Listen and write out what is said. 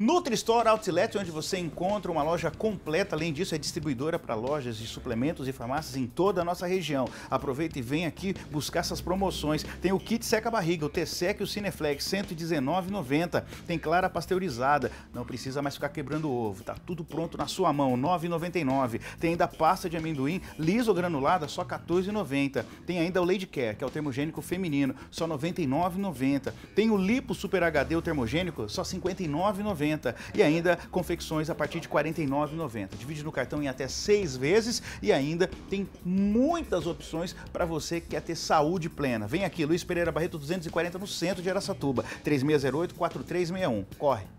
Nutristore Outlet, onde você encontra uma loja completa, além disso é distribuidora para lojas de suplementos e farmácias em toda a nossa região. Aproveita e vem aqui buscar essas promoções. Tem o kit seca barriga, o T-Sec e o Cineflex, 119,90. Tem clara pasteurizada, não precisa mais ficar quebrando o ovo, tá tudo pronto na sua mão, 9,99. Tem ainda pasta de amendoim liso granulada, só 14,90. Tem ainda o Lady Care, que é o termogênico feminino, só 99,90. Tem o Lipo Super HD, o termogênico, só 59,90 e ainda confecções a partir de R$ 49,90. Divide no cartão em até seis vezes e ainda tem muitas opções para você que quer ter saúde plena. Vem aqui, Luiz Pereira Barreto 240 no centro de Aracatuba. 3608-4361. Corre!